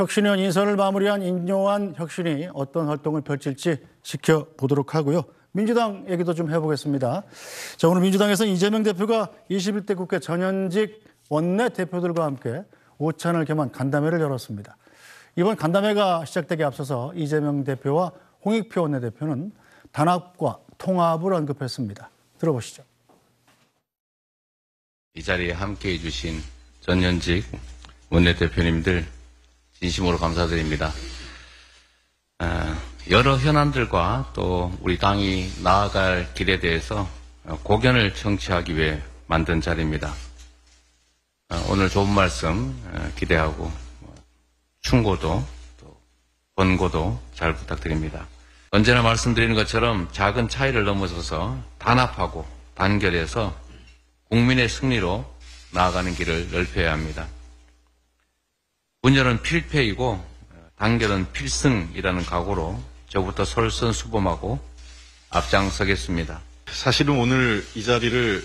혁신위원 인선을 마무리한 인요한 혁신이 어떤 활동을 펼칠지 지켜보도록 하고요. 민주당 얘기도 좀 해보겠습니다. 자, 오늘 민주당에서 이재명 대표가 21대 국회 전현직 원내 대표들과 함께 오찬을 겸한 간담회를 열었습니다. 이번 간담회가 시작되기 앞서서 이재명 대표와 홍익표 원내대표는 단합과 통합을 언급했습니다. 들어보시죠. 이 자리에 함께해 주신 전현직 원내대표님들 진심으로 감사드립니다. 어, 여러 현안들과 또 우리 당이 나아갈 길에 대해서 어, 고견을 청취하기 위해 만든 자리입니다. 어, 오늘 좋은 말씀 기대하고 충고도 또 권고도 잘 부탁드립니다. 언제나 말씀드리는 것처럼 작은 차이를 넘어서서 단합하고 단결해서 국민의 승리로 나아가는 길을 넓혀야 합니다. 분열은 필패이고 단결은 필승이라는 각오로 저부터 설선수범하고 앞장서겠습니다. 사실은 오늘 이 자리를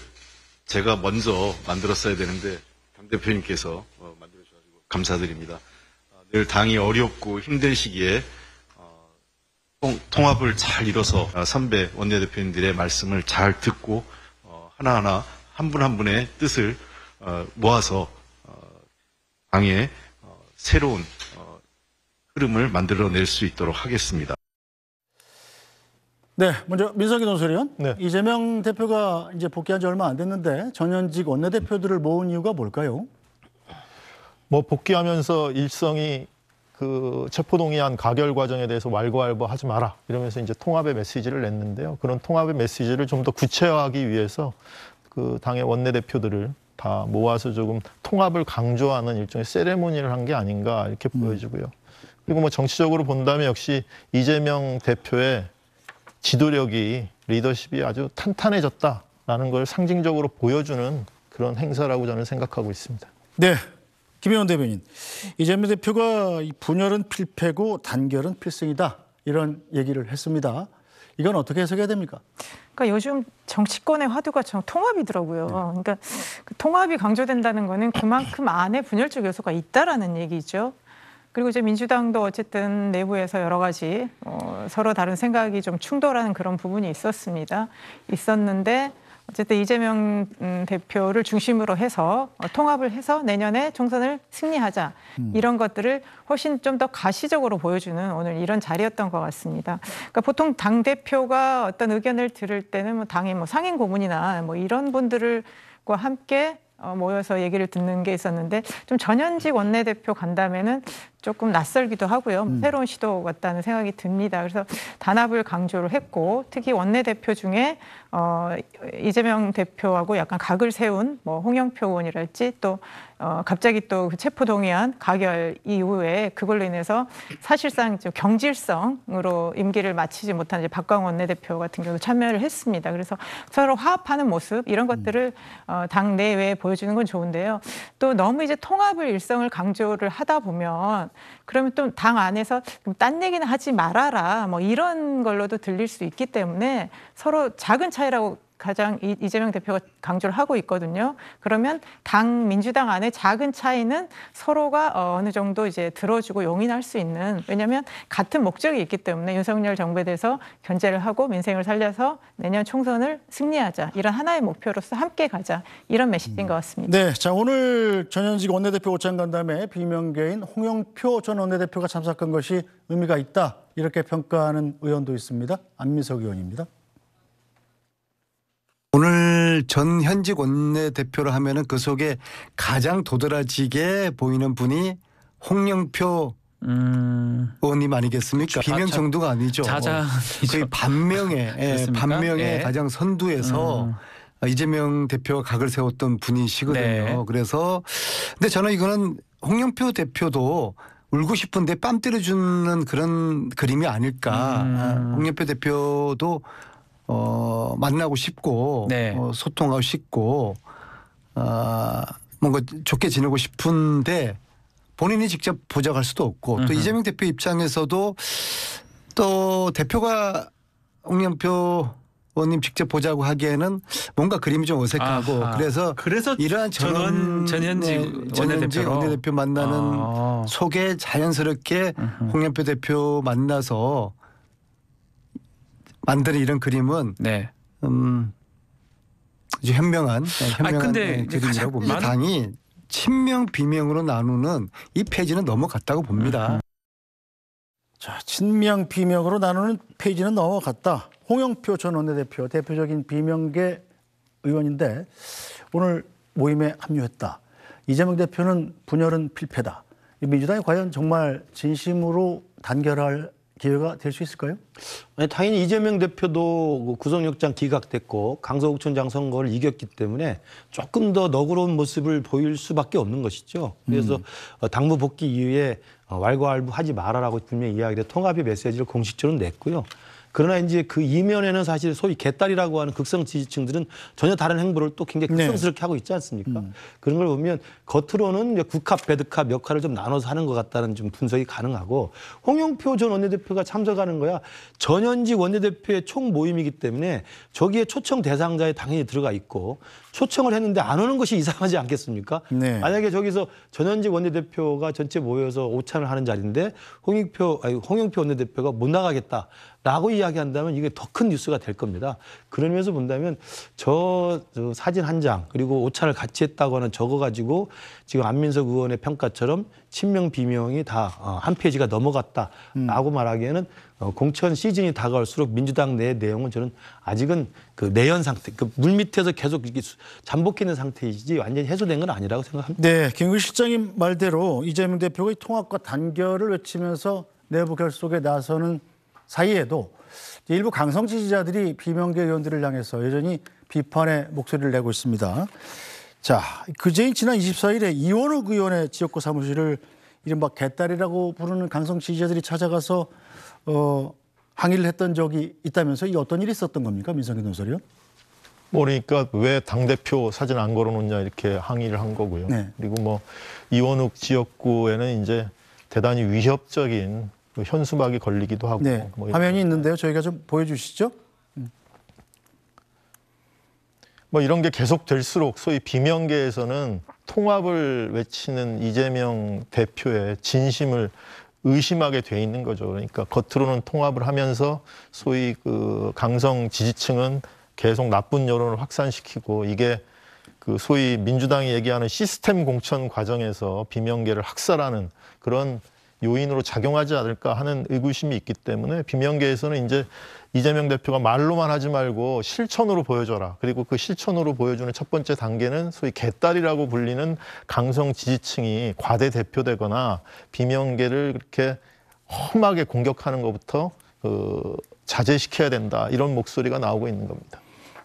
제가 먼저 만들었어야 되는데 당 대표님께서 어, 만들어주셔서 감사드립니다. 아, 늘 당이 어렵고 힘든 시기에 어, 통합을 잘 이뤄서 아, 선배 원내대표님들의 말씀을 잘 듣고 어, 하나하나 한 분한 한 분의 뜻을 모아서 당의 새로운 어, 흐름을 만들어낼 수 있도록 하겠습니다. 네, 먼저 민석이 논설위원. 네. 이재명 대표가 이제 복귀한 지 얼마 안 됐는데 전현직 원내대표들을 모은 이유가 뭘까요? 뭐 복귀하면서 일성이 그 체포동의안 가결 과정에 대해서 왈가왈부 하지 마라 이러면서 이제 통합의 메시지를 냈는데요. 그런 통합의 메시지를 좀 더 구체화하기 위해서 그 당의 원내대표들을 다 모아서 조금 통합을 강조하는 일종의 세레모니를 한 게 아닌가 이렇게 음. 보여지고요. 그리고 뭐 정치적으로 본다면 역시 이재명 대표의 지도력이 리더십이 아주 탄탄해졌다라는 걸 상징적으로 보여주는 그런 행사라고 저는 생각하고 있습니다. 네. 김혜원 대변인, 이재명 대표가 분열은 필패고 단결은 필승이다 이런 얘기를 했습니다. 이건 어떻게 해석해야 됩니까? 그러니까 요즘 정치권의 화두가 참 통합이더라고요. 네. 그러니까 그 통합이 강조된다는 거는 그만큼 안에 분열적 요소가 있다라는 얘기죠. 그리고 이제 민주당도 어쨌든 내부에서 여러 가지 어, 서로 다른 생각이 좀 충돌하는 그런 부분이 있었습니다. 있었는데 어쨌든 이재명 음, 대표를 중심으로 해서 어, 통합을 해서 내년에 총선을 승리하자 음. 이런 것들을 훨씬 좀 더 가시적으로 보여주는 오늘 이런 자리였던 것 같습니다. 그러니까 보통 당 대표가 어떤 의견을 들을 때는 뭐 당의 뭐상인 고문이나 뭐 이런 분들과 함께 어, 모여서 얘기를 듣는 게 있었는데 좀 전현직 원내대표 간담회는 조금 낯설기도 하고요. 음. 새로운 시도 같다는 생각이 듭니다. 그래서 단합을 강조를 했고 특히 원내대표 중에 어, 이재명 대표하고 약간 각을 세운 뭐 홍영표 의원이랄지 또 어, 갑자기 또 그 체포동의안 가결 이후에 그걸로 인해서 사실상 좀 경질성으로 임기를 마치지 못한 이제 박광 원내대표 같은 경우도 참여를 했습니다. 그래서 서로 화합하는 모습 이런 음. 것들을 어, 당 내외에 보여주는 건 좋은데요. 또 너무 이제 통합을 일성을 강조를 하다 보면 그러면 또 당 안에서 딴 얘기는 하지 말아라 뭐 이런 걸로도 들릴 수 있기 때문에 서로 작은 차이라고 가장 이재명 대표가 강조를 하고 있거든요. 그러면 당 민주당 안에 작은 차이는 서로가 어, 어느 정도 이제 들어주고 용인할 수 있는 왜냐하면 같은 목적이 있기 때문에 윤석열 정부에 대해서 견제를 하고 민생을 살려서 내년 총선을 승리하자 이런 하나의 목표로서 함께 가자 이런 메시지인 음. 것 같습니다. 네, 자 오늘 전현직 원내대표 오찬 간담회 비명계인 홍영표 전 원내대표가 참석한 것이 의미가 있다 이렇게 평가하는 의원도 있습니다. 안민석 의원입니다. 오늘 전 현직 원내 대표를 하면은 그 속에 가장 도드라지게 보이는 분이 홍영표 음... 의원님 아니겠습니까? 그렇죠. 비명 정도가 아니죠. 자자 거의 반명의 예, 반명의 예. 가장 선두에서 음. 이재명 대표가 각을 세웠던 분이시거든요. 네. 그래서 근데 저는 이거는 홍영표 대표도 울고 싶은데 뺨 때려주는 그런 그림이 아닐까. 음. 홍영표 대표도 어, 만나고 싶고 네. 어, 소통하고 싶고 어, 뭔가 좋게 지내고 싶은데 본인이 직접 보좌할 수도 없고 또 으흠. 이재명 대표 입장에서도 또 대표가 홍영표 의원님 직접 보자고 하기에는 뭔가 그림이 좀 어색하고 아하. 그래서 그래서 이러한 전원 전현직 네, 전현직 원내대표 만나는 아. 속에 자연스럽게 으흠. 홍영표 대표 만나서 만드는 이런 그림은 네. 음, 아주 현명한 네, 현명한 아 근데 네, 그림이라고 봅니다. 당이 친명 비명으로 나누는 이 페이지는 넘어갔다고 봅니다. 음, 음. 자 친명 비명으로 나누는 페이지는 넘어갔다. 홍영표 전 원내대표 대표적인 비명계 의원인데 오늘 모임에 합류했다. 이재명 대표는 분열은 필패다. 민주당이 과연 정말 진심으로 단결할 기회가 될 수 있을까요? 아니, 당연히 이재명 대표도 그 구속영장 기각됐고 강서구 촌장 선거를 이겼기 때문에 조금 더 너그러운 모습을 보일 수밖에 없는 것이죠. 그래서 음. 당무 복귀 이후에 어, 왈가왈부하지 말아라고 분명히 이야기를 통합의 메시지를 공식적으로 냈고요. 그러나 이제 그 이면에는 사실 소위 개딸이라고 하는 극성 지지층들은 전혀 다른 행보를 또 굉장히 네. 극성스럽게 네. 하고 있지 않습니까? 음. 그런 걸 보면 겉으로는 국합, 배드합 역할을 좀 나눠서 하는 것 같다는 좀 분석이 가능하고 홍영표 전 원내대표가 참석하는 거야 전현직 원내대표의 총 모임이기 때문에 저기에 초청 대상자에 당연히 들어가 있고 초청을 했는데 안 오는 것이 이상하지 않겠습니까? 네. 만약에 저기서 전현직 원내대표가 전체 모여서 오찬을 하는 자리인데 홍익표 아니 홍영표 원내대표가 못 나가겠다라고 이야기한다면 이게 더 큰 뉴스가 될 겁니다. 그러면서 본다면 저, 저 사진 한 장 그리고 오찬을 같이 했다고 하는 저거 가지고 지금 안민석 의원의 평가처럼 친명 비명이 다한 어, 페이지가 넘어갔다라고 음. 말하기에는 어, 공천 시즌이 다가올수록 민주당 내 내용은 저는 아직은 그 내연 상태, 그 물밑에서 계속 잠복해 는 상태이지 완전히 해소된 건 아니라고 생각합니다. 네, 김구 실장님 말대로 이재명 대표의 통합과 단결을 외치면서 내부 결속에 나서는 사이에도 일부 강성 지지자들이 비명계 의원들을 향해서 여전히 비판의 목소리를 내고 있습니다. 자, 그제인 지난 24일에 이원욱 의원의 지역구 사무실을 이른바 개딸이라고 부르는 강성 지지자들이 찾아가서 어, 항의를 했던 적이 있다면서 이 어떤 일이 있었던 겁니까? 민성기 논설이요? 모르니까왜 당대표 사진 안 걸어놓냐 이렇게 항의를 한 거고요. 네. 그리고 뭐 이원욱 지역구에는 이제 대단히 위협적인 그 현수막이 걸리기도 하고. 네. 뭐 화면이 있는데요. 저희가 좀 보여주시죠. 뭐 이런 게 계속될수록 소위 비명계에서는 통합을 외치는 이재명 대표의 진심을 의심하게 돼 있는 거죠. 그러니까 겉으로는 통합을 하면서 소위 그 강성 지지층은 계속 나쁜 여론을 확산시키고 이게 그 소위 민주당이 얘기하는 시스템 공천 과정에서 비명계를 학살하는 그런 요인으로 작용하지 않을까 하는 의구심이 있기 때문에 비명계에서는 이제 이재명 대표가 말로만 하지 말고 실천으로 보여줘라. 그리고 그 실천으로 보여주는 첫 번째 단계는 소위 개딸이라고 불리는 강성 지지층이 과대 대표되거나 비명계를 그렇게 험하게 공격하는 것부터 그 자제시켜야 된다. 이런 목소리가 나오고 있는 겁니다.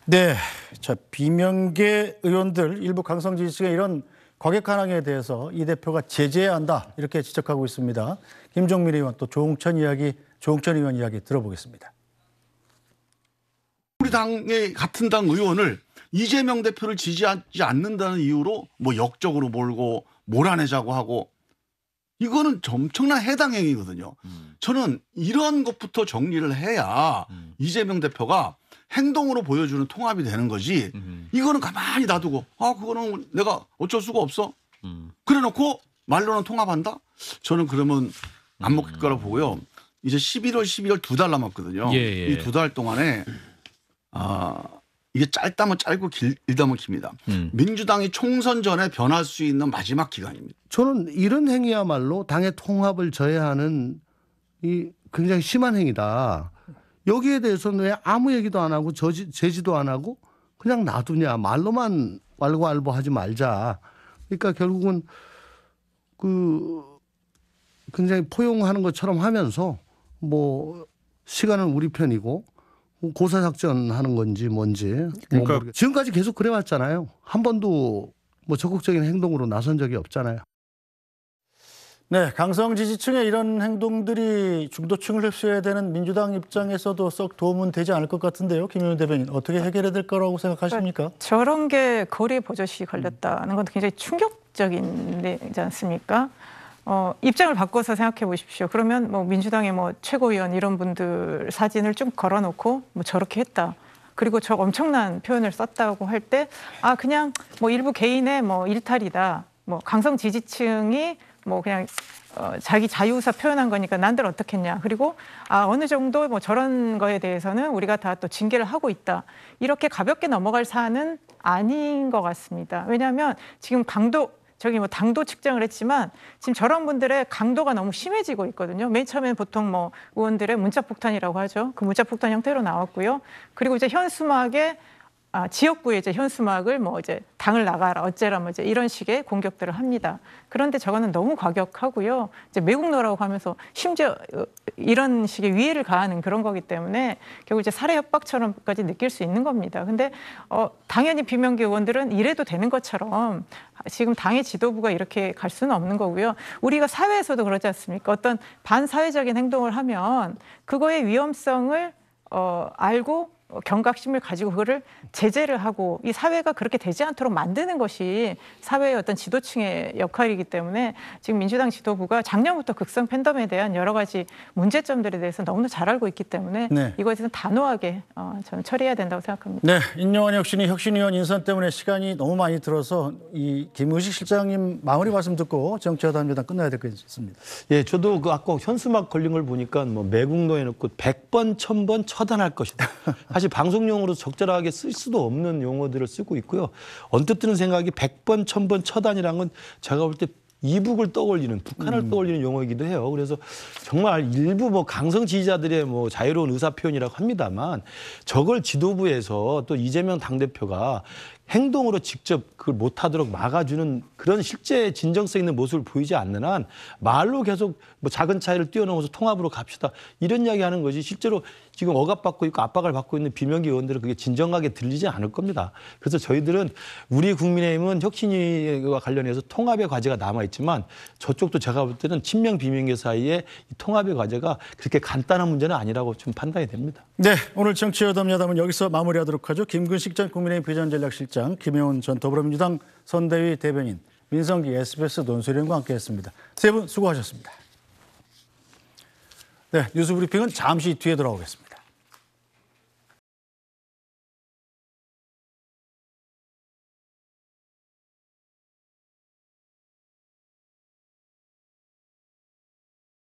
네. 자, 비명계 의원들 일부 강성 지지층의 이런 과격한 항에 대해서 이 대표가 제재해야 한다. 이렇게 지적하고 있습니다. 김종민 의원 또 조홍천 이야기, 조홍천 의원 이야기 들어보겠습니다. 우리 당의 같은 당 의원을 이재명 대표를 지지하지 않는다는 이유로 뭐 역적으로 몰고 몰아내자고 하고 이거는 엄청난 해당 행위거든요. 음. 저는 이런 것부터 정리를 해야 음. 이재명 대표가 행동으로 보여주는 통합이 되는 거지 음. 이거는 가만히 놔두고 아 그거는 내가 어쩔 수가 없어 음. 그래놓고 말로는 통합한다 저는 그러면 안 먹힐 음. 거라 고 보고요 이제 11월 12월 두 달 남았거든요 예, 예. 이두 달 동안에 아 이게 짧다면 짧고 길, 다면 깁니다. 음. 민주당이 총선 전에 변할 수 있는 마지막 기간입니다. 저는 이런 행위야말로 당의 통합을 저해하는 이 굉장히 심한 행위다. 여기에 대해서는 왜 아무 얘기도 안 하고 저지, 제지도 안 하고 그냥 놔두냐 말로만 왈고왈부하지 말자. 그러니까 결국은 그 굉장히 포용하는 것처럼 하면서 뭐 시간은 우리 편이고 고사작전 하는 건지 뭔지. 그러니까 뭐 지금까지 계속 그래왔잖아요. 한 번도 뭐 적극적인 행동으로 나선 적이 없잖아요. 네, 강성 지지층의 이런 행동들이 중도층을 흡수해야 되는 민주당 입장에서도 썩 도움은 되지 않을 것 같은데요. 김효 대변인 어떻게 해결해야 될 거라고 생각하십니까? 그러니까 저런 게 거리 버젓이 걸렸다는 건 굉장히 충격적인 데지 않습니까? 어, 입장을 바꿔서 생각해 보십시오. 그러면 뭐 민주당의 뭐 최고위원 이런 분들 사진을 좀 걸어놓고 뭐 저렇게 했다. 그리고 저 엄청난 표현을 썼다고 할 때 아 그냥 뭐 일부 개인의 뭐 일탈이다. 뭐 강성 지지층이 뭐 그냥 어, 자기 자유의사 표현한 거니까 난들 어떻겠냐. 그리고 아 어느 정도 뭐 저런 거에 대해서는 우리가 다 또 징계를 하고 있다. 이렇게 가볍게 넘어갈 사안은 아닌 것 같습니다. 왜냐하면 지금 강도 저기 뭐 당도 측정을 했지만 지금 저런 분들의 강도가 너무 심해지고 있거든요. 맨 처음엔 보통 뭐 의원들의 문자 폭탄이라고 하죠. 그 문자 폭탄 형태로 나왔고요. 그리고 이제 현수막에 아, 지역구에 이제 현수막을 뭐 이제 당을 나가라 어째라 뭐 이제 이런 식의 공격들을 합니다. 그런데 저거는 너무 과격하고요. 이제 매국노라고 하면서 심지어 어, 이런 식의 위해를 가하는 그런 거기 때문에 결국 이제 살해 협박처럼까지 느낄 수 있는 겁니다. 근데 어, 당연히 비명계 의원들은 이래도 되는 것처럼 지금 당의 지도부가 이렇게 갈 수는 없는 거고요. 우리가 사회에서도 그러지 않습니까? 어떤 반사회적인 행동을 하면 그거의 위험성을 어, 알고 어, 경각심을 가지고 그거를 제재를 하고 이 사회가 그렇게 되지 않도록 만드는 것이 사회의 어떤 지도층의 역할이기 때문에 지금 민주당 지도부가 작년부터 극성 팬덤에 대한 여러 가지 문제점들에 대해서 너무나 잘 알고 있기 때문에 네. 이거에 대해서 단호하게 어, 저는 처리해야 된다고 생각합니다. 네, 인용한 혁신이 혁신위원 인선 때문에 시간이 너무 많이 들어서 이 김우식 실장님 마무리 말씀 듣고 정치하다 한단 끝나야 될 것 같습니다. 예, 저도 그 아까 현수막 걸린 걸 보니까 뭐 매국노에 놓고 100번, 1000번 처단할 것이다. 사실 방송용으로 적절하게 쓸 수도 없는 용어들을 쓰고 있고요. 언뜻 드는 생각이 100번, 1000번 처단이란 건 제가 볼 때 이북을 떠올리는 북한을 음. 떠올리는 용어이기도 해요. 그래서 정말 일부 뭐 강성 지지자들의 뭐 자유로운 의사 표현이라고 합니다만 저걸 지도부에서 또 이재명 당 대표가 행동으로 직접 그걸 못하도록 막아주는 그런 실제 진정성 있는 모습을 보이지 않는 한 말로 계속 뭐 작은 차이를 뛰어넘어서 통합으로 갑시다 이런 이야기 하는 거지 실제로 지금 억압받고 있고 압박을 받고 있는 비명기 의원들은 그게 진정하게 들리지 않을 겁니다. 그래서 저희들은 우리 국민의힘은 혁신위와 관련해서 통합의 과제가 남아있지만 저쪽도 제가 볼 때는 친명 비명계 사이에 통합의 과제가 그렇게 간단한 문제는 아니라고 좀 판단이 됩니다. 네, 오늘 정치여담 여담은 여기서 마무리하도록 하죠. 김근식 전 국민의힘 비전전략실장 실장 김혜원 전 더불어민주당 선대위 대변인 민성기 SBS 논설위원과 함께했습니다. 세 분 수고하셨습니다. 네, 뉴스브리핑은 잠시 뒤에 돌아오겠습니다.